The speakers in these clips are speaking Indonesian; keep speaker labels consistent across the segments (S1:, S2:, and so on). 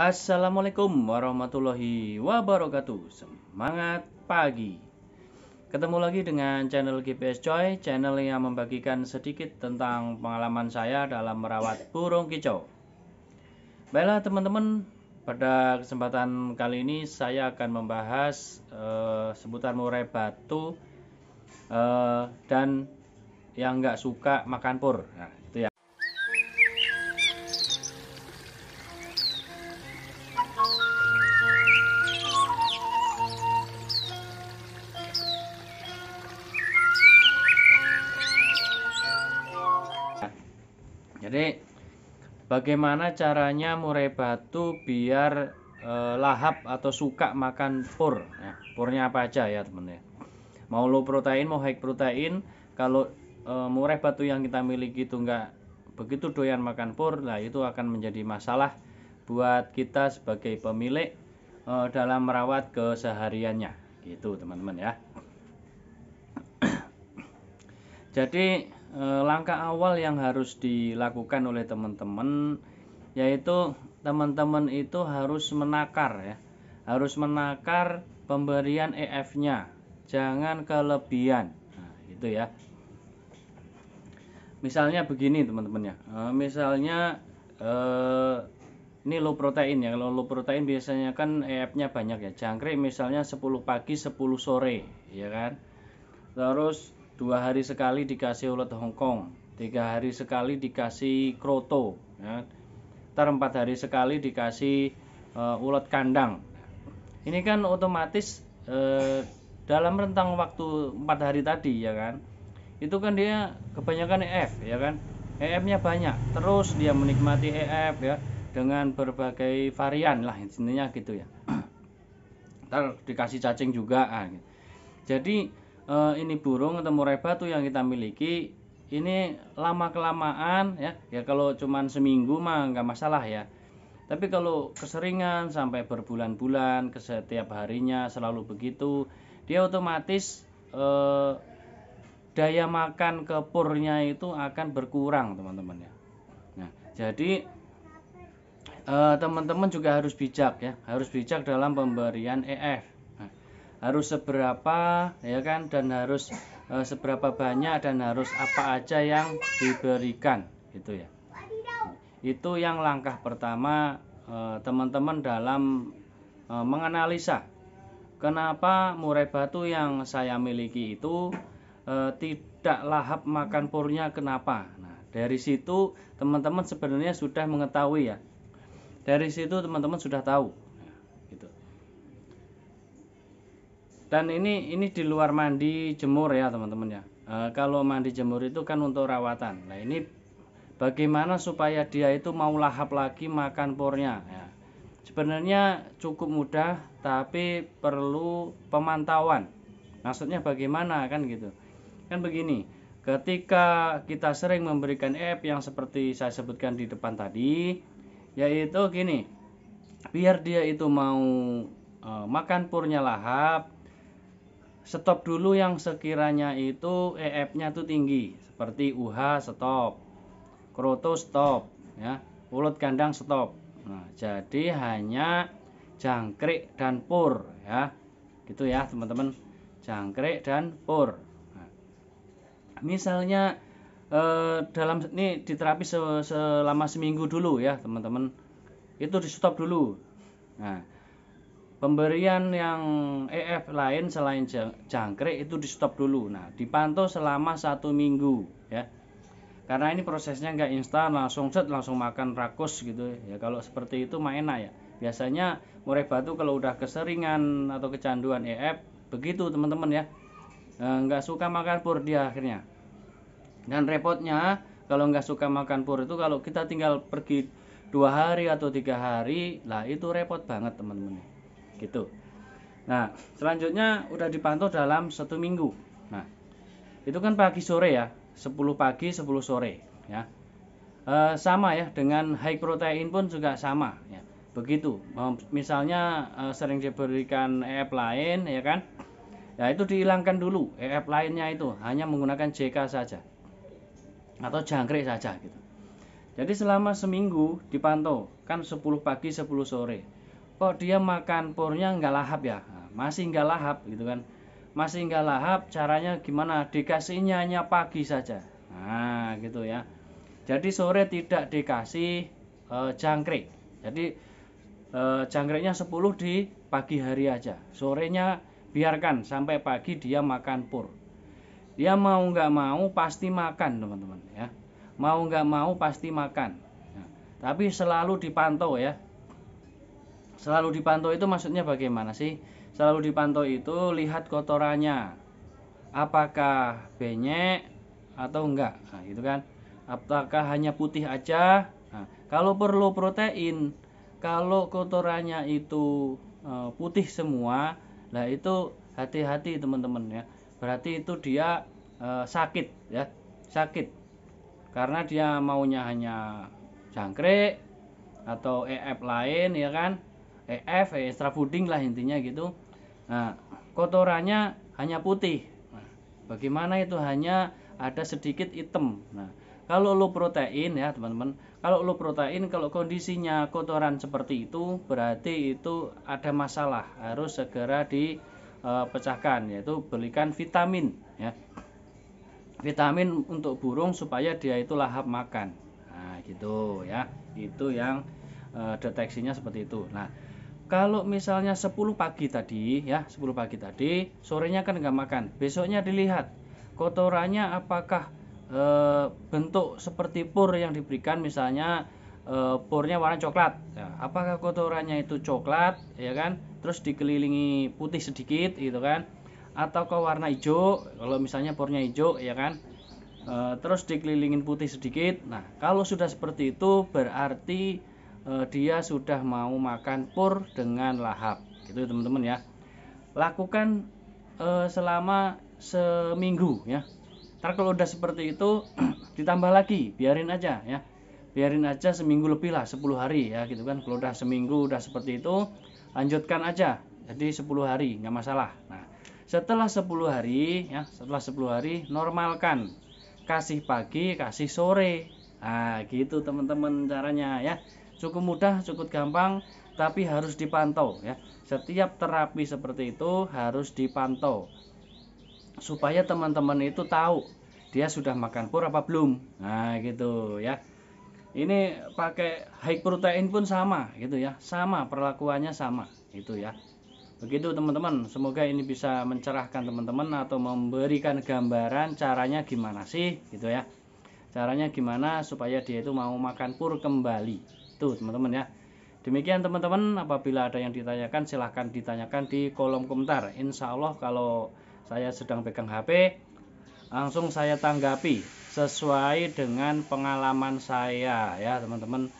S1: Assalamualaikum warahmatullahi wabarakatuh Semangat pagi Ketemu lagi dengan channel GPS Coy Channel yang membagikan sedikit tentang pengalaman saya dalam merawat burung kicau Baiklah teman-teman Pada kesempatan kali ini saya akan membahas uh, seputar murai batu uh, Dan yang nggak suka makan pur nah, itu ya Jadi bagaimana caranya murai batu biar e, lahap atau suka makan pur? Nah, purnya apa aja ya teman ya? Mau low protein, mau high protein, kalau e, murai batu yang kita miliki itu enggak begitu doyan makan pur, nah itu akan menjadi masalah buat kita sebagai pemilik e, dalam merawat kesehariannya. Gitu teman-teman ya. Jadi eh, langkah awal yang harus dilakukan oleh teman-teman yaitu teman-teman itu harus menakar ya. Harus menakar pemberian EF-nya. Jangan kelebihan. Nah, itu ya. Misalnya begini teman-teman ya. Eh, misalnya eh, ini low protein ya kalau low protein biasanya kan EF-nya banyak ya jangkrik misalnya 10 pagi 10 sore ya kan terus dua hari sekali dikasih ulat Hongkong tiga hari sekali dikasih kroto ya. ntar empat hari sekali dikasih uh, eh, ulat kandang ini kan otomatis uh, dalam rentang waktu empat hari tadi ya kan itu kan dia kebanyakan EF ya kan EF-nya banyak terus dia menikmati EF ya dengan berbagai varian lah intinya gitu ya ntar dikasih cacing juga ah, gitu. jadi uh, ini burung atau murai batu yang kita miliki ini lama kelamaan ya ya kalau cuman seminggu mah nggak masalah ya tapi kalau keseringan sampai berbulan-bulan ke setiap harinya selalu begitu dia otomatis eh, daya makan kepurnya itu akan berkurang teman-teman ya nah jadi eh, teman-teman eh, juga harus bijak ya harus bijak dalam pemberian EF harus seberapa ya kan dan harus e, seberapa banyak dan harus apa aja yang diberikan gitu ya itu yang langkah pertama eh, teman-teman dalam e, menganalisa kenapa murai batu yang saya miliki itu e, tidak lahap makan purnya kenapa nah dari situ teman-teman sebenarnya sudah mengetahui ya dari situ teman-teman sudah tahu dan ini ini di luar mandi jemur ya teman-teman ya e, kalau mandi jemur itu kan untuk rawatan nah ini bagaimana supaya dia itu mau lahap lagi makan pornya ya. sebenarnya cukup mudah tapi perlu pemantauan maksudnya bagaimana kan gitu kan begini ketika kita sering memberikan app yang seperti saya sebutkan di depan tadi yaitu gini biar dia itu mau e, makan purnya lahap stop dulu yang sekiranya itu EF-nya tuh tinggi seperti UH stop, kroto stop, ya, ulut kandang stop. Nah, jadi hanya jangkrik dan pur ya. Gitu ya, teman-teman. Jangkrik dan pur. Nah, misalnya eh, dalam ini diterapi se selama seminggu dulu ya, teman-teman. Itu di stop dulu. Nah, Pemberian yang EF lain selain jangkrik itu di stop dulu. Nah, dipantau selama satu minggu ya. Karena ini prosesnya nggak instan, langsung set langsung makan rakus gitu ya. Kalau seperti itu mah enak ya. Biasanya murai batu kalau udah keseringan atau kecanduan EF begitu teman-teman ya. E, nggak suka makan pur dia akhirnya. Dan repotnya kalau nggak suka makan pur itu kalau kita tinggal pergi dua hari atau tiga hari, lah itu repot banget teman-teman gitu nah selanjutnya udah dipantau dalam satu minggu nah itu kan pagi sore ya 10 pagi 10 sore ya e, sama ya dengan high protein pun juga sama ya begitu misalnya e, sering diberikan EF lain ya kan ya itu dihilangkan dulu EF lainnya itu hanya menggunakan JK saja atau jangkrik saja gitu jadi selama seminggu dipantau kan 10 pagi 10 sore kok dia makan purnya nggak lahap ya nah, masih nggak lahap gitu kan masih nggak lahap caranya gimana dikasihnya hanya pagi saja nah gitu ya jadi sore tidak dikasih e, jangkrik jadi e, jangkriknya 10 di pagi hari aja sorenya biarkan sampai pagi dia makan pur dia mau nggak mau pasti makan teman-teman ya mau nggak mau pasti makan nah, tapi selalu dipantau ya Selalu dipantau itu maksudnya bagaimana sih? Selalu dipantau itu lihat kotorannya. Apakah benyek atau enggak? Nah, gitu kan. Apakah hanya putih aja? Nah, kalau perlu protein, kalau kotorannya itu e, putih semua, nah itu hati-hati teman-teman ya. Berarti itu dia e, sakit ya, sakit. Karena dia maunya hanya jangkrik atau EF lain ya kan EF eh, extra fooding lah intinya gitu nah, kotorannya hanya putih nah, bagaimana itu hanya ada sedikit hitam nah kalau lo protein ya teman-teman kalau lo protein kalau kondisinya kotoran seperti itu berarti itu ada masalah harus segera dipecahkan eh, yaitu belikan vitamin ya vitamin untuk burung supaya dia itu lahap makan nah gitu ya itu yang eh, deteksinya seperti itu nah kalau misalnya 10 pagi tadi ya 10 pagi tadi sorenya kan nggak makan besoknya dilihat kotorannya apakah e, bentuk seperti pur yang diberikan misalnya e, purnya warna coklat ya, apakah kotorannya itu coklat ya kan terus dikelilingi putih sedikit gitu kan atau ke warna hijau kalau misalnya purnya hijau ya kan e, terus dikelilingin putih sedikit nah kalau sudah seperti itu berarti eh, dia sudah mau makan pur dengan lahap gitu teman-teman ya lakukan eh, selama seminggu ya ntar kalau udah seperti itu ditambah lagi biarin aja ya biarin aja seminggu lebih lah 10 hari ya gitu kan kalau udah seminggu udah seperti itu lanjutkan aja jadi 10 hari nggak masalah nah setelah 10 hari ya setelah 10 hari normalkan kasih pagi kasih sore nah gitu teman-teman caranya ya cukup mudah cukup gampang tapi harus dipantau ya setiap terapi seperti itu harus dipantau supaya teman-teman itu tahu dia sudah makan pur apa belum nah gitu ya ini pakai high protein pun sama gitu ya sama perlakuannya sama gitu ya begitu teman-teman semoga ini bisa mencerahkan teman-teman atau memberikan gambaran caranya gimana sih gitu ya caranya gimana supaya dia itu mau makan pur kembali itu teman-teman ya demikian teman-teman apabila ada yang ditanyakan silahkan ditanyakan di kolom komentar insya Allah kalau saya sedang pegang HP langsung saya tanggapi sesuai dengan pengalaman saya ya teman-teman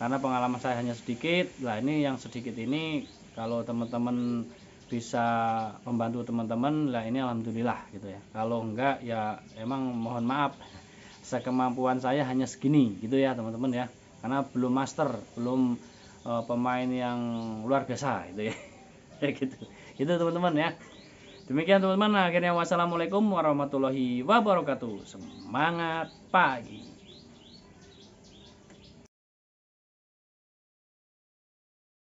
S1: karena pengalaman saya hanya sedikit lah ini yang sedikit ini kalau teman-teman bisa membantu teman-teman lah ini alhamdulillah gitu ya kalau enggak ya emang mohon maaf sekemampuan saya hanya segini gitu ya teman-teman ya karena belum master belum uh, pemain yang luar biasa itu ya gitu itu teman-teman ya demikian teman-teman akhirnya wassalamualaikum warahmatullahi wabarakatuh semangat pagi